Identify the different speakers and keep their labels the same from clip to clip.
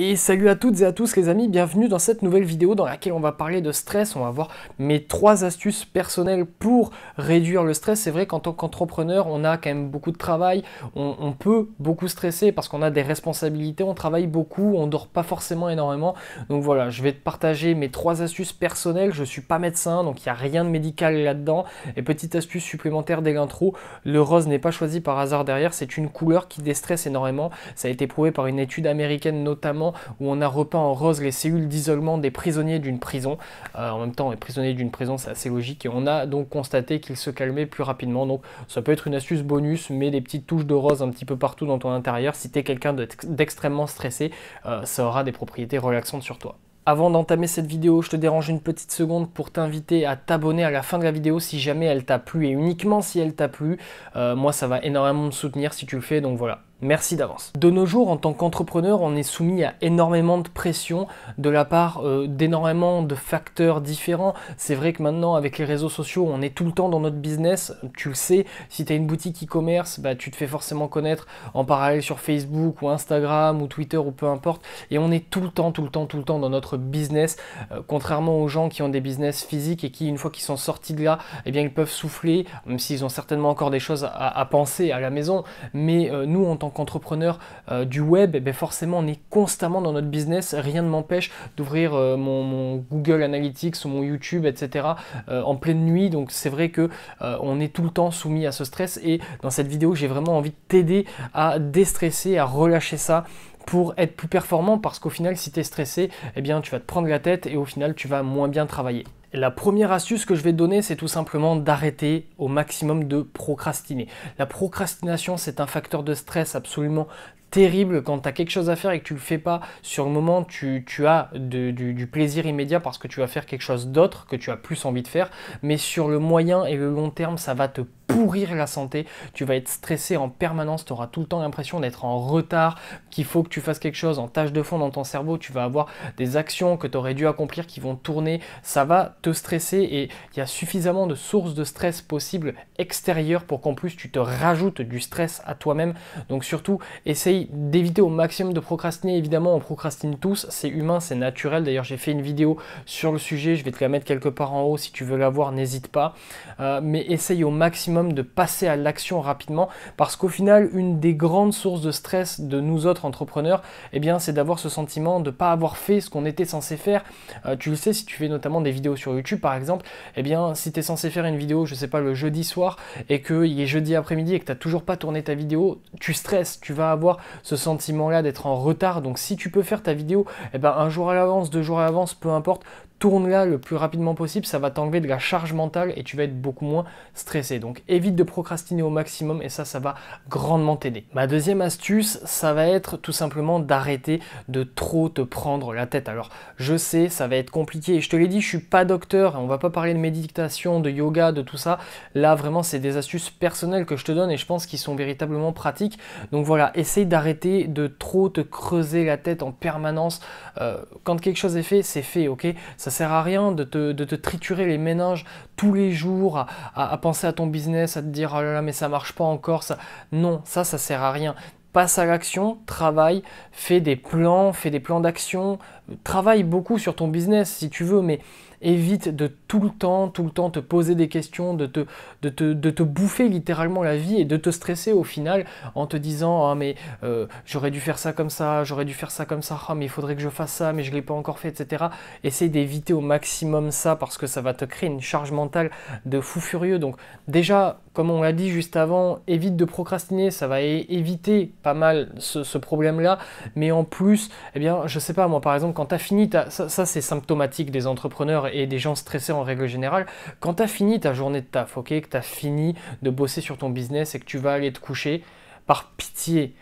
Speaker 1: Et salut à toutes et à tous les amis, bienvenue dans cette nouvelle vidéo dans laquelle on va parler de stress, on va voir mes trois astuces personnelles pour réduire le stress. C'est vrai qu'en tant qu'entrepreneur, on a quand même beaucoup de travail, on, peut beaucoup stresser parce qu'on a des responsabilités, on travaille beaucoup, on dort pas forcément énormément. Donc voilà, je vais te partager mes trois astuces personnelles, je suis pas médecin, donc il n'y a rien de médical là-dedans. Et petite astuce supplémentaire dès l'intro, le rose n'est pas choisi par hasard derrière, c'est une couleur qui déstresse énormément. Ça a été prouvé par une étude américaine notamment où on a repeint en rose les cellules d'isolement des prisonniers d'une prison. Euh, en même temps, les prisonniers d'une prison, c'est assez logique. Et on a donc constaté qu'ils se calmaient plus rapidement. Donc ça peut être une astuce bonus, mais des petites touches de rose un petit peu partout dans ton intérieur. Si t'es quelqu'un d'extrêmement stressé, euh, ça aura des propriétés relaxantes sur toi. Avant d'entamer cette vidéo, je te dérange une petite seconde pour t'inviter à t'abonner à la fin de la vidéo si jamais elle t'a plu et uniquement si elle t'a plu. Euh, moi, ça va énormément me soutenir si tu le fais, donc voilà. Merci d'avance. De nos jours, en tant qu'entrepreneur, on est soumis à énormément de pression de la part euh, d'énormément de facteurs différents. C'est vrai que maintenant, avec les réseaux sociaux, on est tout le temps dans notre business. Tu le sais, si tu as une boutique e-commerce, bah, tu te fais forcément connaître en parallèle sur Facebook ou Instagram ou Twitter ou peu importe. Et on est tout le temps, tout le temps, tout le temps dans notre business. Euh, contrairement aux gens qui ont des business physiques et qui, une fois qu'ils sont sortis de là, eh bien, ils peuvent souffler, même s'ils ont certainement encore des choses à, penser à la maison. Mais euh, nous, en tant tant entrepreneur euh, du web, eh ben, forcément on est constamment dans notre business. Rien ne m'empêche d'ouvrir euh, mon, Google Analytics ou mon YouTube, etc. Euh, en pleine nuit. Donc c'est vrai que on est tout le temps soumis à ce stress. Et dans cette vidéo, j'ai vraiment envie de t'aider à déstresser, à relâcher ça pour être plus performant parce qu'au final si tu es stressé, eh bien tu vas te prendre la tête et au final tu vas moins bien travailler. La première astuce que je vais te donner, c'est tout simplement d'arrêter au maximum de procrastiner. La procrastination, c'est un facteur de stress absolument terrible quand tu as quelque chose à faire et que tu le fais pas sur le moment, tu, tu as du, du, plaisir immédiat parce que tu vas faire quelque chose d'autre que tu as plus envie de faire, mais sur le moyen et le long terme, ça va te pourrir la santé, tu vas être stressé en permanence, tu auras tout le temps l'impression d'être en retard, qu'il faut que tu fasses quelque chose en tâche de fond dans ton cerveau, tu vas avoir des actions que tu aurais dû accomplir qui vont tourner, ça va te stresser et il y a suffisamment de sources de stress possibles extérieures pour qu'en plus tu te rajoutes du stress à toi-même. Donc surtout, essaye d'éviter au maximum de procrastiner. Évidemment, on procrastine tous, c'est humain, c'est naturel. D'ailleurs, j'ai fait une vidéo sur le sujet, je vais te la mettre quelque part en haut si tu veux la voir, n'hésite pas. Euh, mais essaye au maximum de passer à l'action rapidement parce qu'au final, une des grandes sources de stress de nous autres entrepreneurs, eh bien, c'est d'avoir ce sentiment de ne pas avoir fait ce qu'on était censé faire. Euh, tu le sais, si tu fais notamment des vidéos sur YouTube, par exemple, eh bien, si tu es censé faire une vidéo, je sais pas, le jeudi soir et qu'il est jeudi après-midi et que tu n'as toujours pas tourné ta vidéo, tu stresses, tu vas avoir ce sentiment-là d'être en retard. Donc, si tu peux faire ta vidéo, eh ben, un jour à l'avance, deux jours à l'avance, peu importe, tourne-la le plus rapidement possible, ça va t'enlever de la charge mentale et tu vas être beaucoup moins stressé. Donc évite de procrastiner au maximum et ça, ça va grandement t'aider. Ma deuxième astuce, ça va être tout simplement d'arrêter de trop te prendre la tête. Alors je sais, ça va être compliqué et je te l'ai dit, je suis pas docteur, on va pas parler de méditation, de yoga, de tout ça. Là vraiment, c'est des astuces personnelles que je te donne et je pense qu'ils sont véritablement pratiques. Donc voilà, essaye d'arrêter de trop te creuser la tête en permanence. Euh, quand quelque chose est fait, c'est fait, ok ça sert à rien de te, triturer les méninges tous les jours, à, penser à ton business, à te dire oh là là, mais ça marche pas encore. Ça... Non, ça, ça sert à rien passe à l'action, travaille, fais des plans, fais des plans d'action, travaille beaucoup sur ton business si tu veux, mais évite de tout le temps, tout le temps te poser des questions, de te, de te, bouffer littéralement la vie et de te stresser au final en te disant ah mais euh, j'aurais dû faire ça comme ça, j'aurais dû faire ça comme ça, ah, mais il faudrait que je fasse ça, mais je ne l'ai pas encore fait, etc. Essaye d'éviter au maximum ça parce que ça va te créer une charge mentale de fou furieux. Donc déjà comme on l'a dit juste avant, évite de procrastiner, ça va éviter pas mal ce, problème-là. Mais en plus, eh bien, je sais pas, moi par exemple, quand tu as fini, ça, c'est symptomatique des entrepreneurs et des gens stressés en règle générale, quand tu as fini ta journée de taf, ok, que tu as fini de bosser sur ton business et que tu vas aller te coucher, par pitié,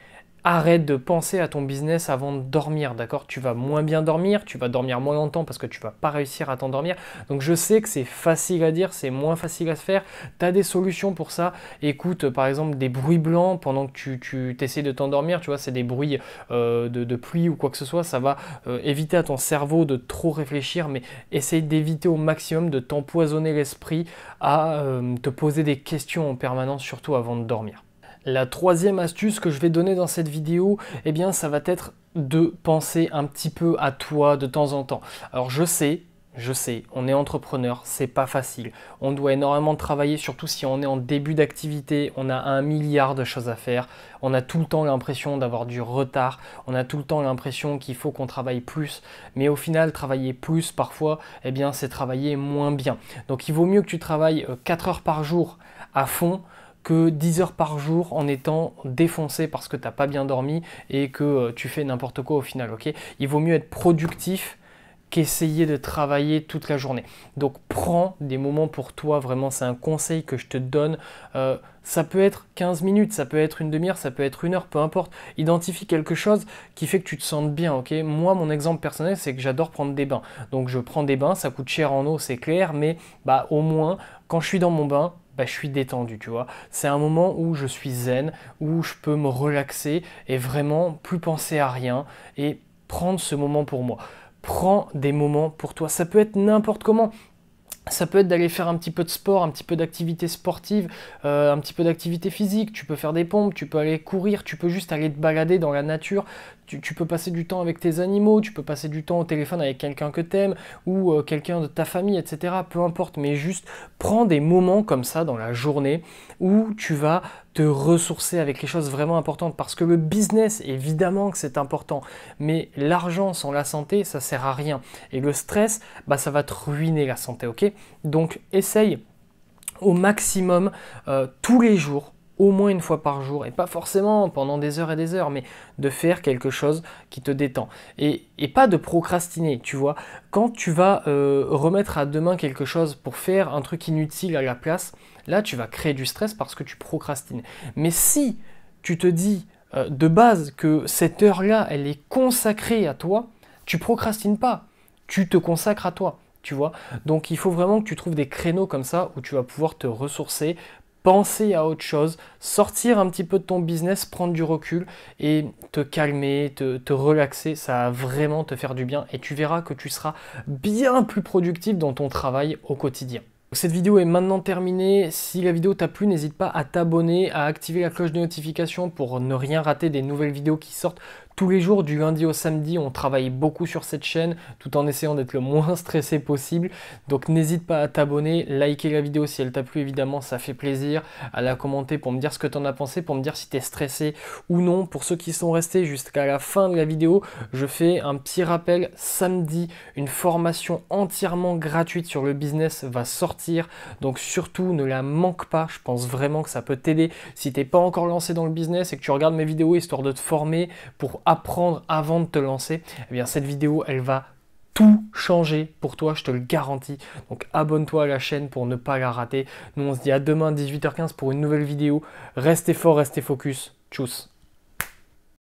Speaker 1: arrête de penser à ton business avant de dormir, d'accord Tu vas moins bien dormir, tu vas dormir moins longtemps parce que tu vas pas réussir à t'endormir. Donc je sais que c'est facile à dire, c'est moins facile à se faire. Tu as des solutions pour ça. Écoute euh, par exemple des bruits blancs pendant que tu, tu essaies de t'endormir, tu vois, c'est des bruits euh, de, pluie ou quoi que ce soit. Ça va euh, éviter à ton cerveau de trop réfléchir, mais essaye d'éviter au maximum de t'empoisonner l'esprit à te poser des questions en permanence, surtout avant de dormir. La troisième astuce que je vais donner dans cette vidéo, eh bien ça va être de penser un petit peu à toi de temps en temps. Alors je sais, je sais, on est entrepreneur, c'est pas facile. On doit énormément travailler, surtout si on est en début d'activité, on a un milliard de choses à faire, on a tout le temps l'impression d'avoir du retard, on a tout le temps l'impression qu'il faut qu'on travaille plus, mais au final, travailler plus parfois, eh bien, c'est travailler moins bien. Donc il vaut mieux que tu travailles 4 euh, heures par jour à fond que 10 heures par jour en étant défoncé parce que tu t'as pas bien dormi et que euh, tu fais n'importe quoi au final, ok Il vaut mieux être productif qu'essayer de travailler toute la journée. Donc prends des moments pour toi, vraiment c'est un conseil que je te donne. Euh, ça peut être 15 minutes, ça peut être une demi-heure, ça peut être une heure, peu importe. Identifie quelque chose qui fait que tu te sentes bien, ok Moi, mon exemple personnel, c'est que j'adore prendre des bains. Donc je prends des bains, ça coûte cher en eau, c'est clair, mais bah, au moins, quand je suis dans mon bain, bah, je suis détendu, tu vois. C'est un moment où je suis zen, où je peux me relaxer et vraiment plus penser à rien et prendre ce moment pour moi. Prends des moments pour toi. Ça peut être n'importe comment. Ça peut être d'aller faire un petit peu de sport, un petit peu d'activité sportive, euh, un petit peu d'activité physique. Tu peux faire des pompes, tu peux aller courir, tu peux juste aller te balader dans la nature tu, peux passer du temps avec tes animaux, tu peux passer du temps au téléphone avec quelqu'un que t'aimes ou euh, quelqu'un de ta famille, etc. Peu importe, mais juste prends des moments comme ça dans la journée où tu vas te ressourcer avec les choses vraiment importantes parce que le business, évidemment que c'est important, mais l'argent sans la santé, ça sert à rien. Et le stress, bah, ça va te ruiner la santé, ok Donc essaye au maximum euh, tous les jours au moins une fois par jour, et pas forcément pendant des heures et des heures, mais de faire quelque chose qui te détend. Et, pas de procrastiner, tu vois. Quand tu vas euh, remettre à demain quelque chose pour faire un truc inutile à la place, là tu vas créer du stress parce que tu procrastines. Mais si tu te dis euh, de base que cette heure-là, elle est consacrée à toi, tu procrastines pas, tu te consacres à toi. Tu vois Donc il faut vraiment que tu trouves des créneaux comme ça où tu vas pouvoir te ressourcer penser à autre chose, sortir un petit peu de ton business, prendre du recul et te calmer, te, te, relaxer, ça va vraiment te faire du bien et tu verras que tu seras bien plus productif dans ton travail au quotidien. Cette vidéo est maintenant terminée. Si la vidéo t'a plu, n'hésite pas à t'abonner, à activer la cloche de notification pour ne rien rater des nouvelles vidéos qui sortent tous les jours, du lundi au samedi, on travaille beaucoup sur cette chaîne tout en essayant d'être le moins stressé possible. Donc n'hésite pas à t'abonner, liker la vidéo si elle t'a plu, évidemment, ça fait plaisir. À la commenter pour me dire ce que tu en as pensé, pour me dire si tu es stressé ou non. Pour ceux qui sont restés jusqu'à la fin de la vidéo, je fais un petit rappel. Samedi, une formation entièrement gratuite sur le business va sortir. Donc surtout, ne la manque pas. Je pense vraiment que ça peut t'aider si t'es pas encore lancé dans le business et que tu regardes mes vidéos histoire de te former pour apprendre avant de te lancer, eh bien cette vidéo, elle va tout changer pour toi, je te le garantis. Donc abonne-toi à la chaîne pour ne pas la rater. Nous, on se dit à demain 18h15 pour une nouvelle vidéo. Restez fort, restez focus. Tchuss